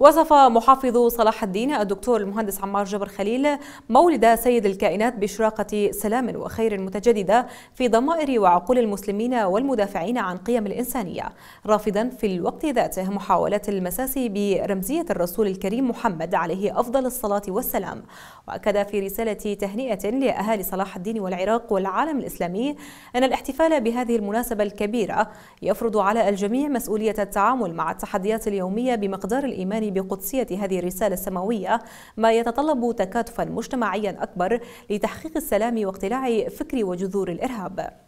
وصف محافظ صلاح الدين الدكتور المهندس عمار جبر خليل مولد سيد الكائنات بإشراقة سلام وخير متجددة في ضمائر وعقول المسلمين والمدافعين عن قيم الإنسانية رافضا في الوقت ذاته محاولة المساس برمزية الرسول الكريم محمد عليه أفضل الصلاة والسلام وأكد في رسالة تهنئة لأهالي صلاح الدين والعراق والعالم الإسلامي أن الاحتفال بهذه المناسبة الكبيرة يفرض على الجميع مسؤولية التعامل مع التحديات اليومية بمقدار الإيمان بقدسية هذه الرسالة السماوية ما يتطلب تكاتفا مجتمعيا أكبر لتحقيق السلام واقتلاع فكر وجذور الإرهاب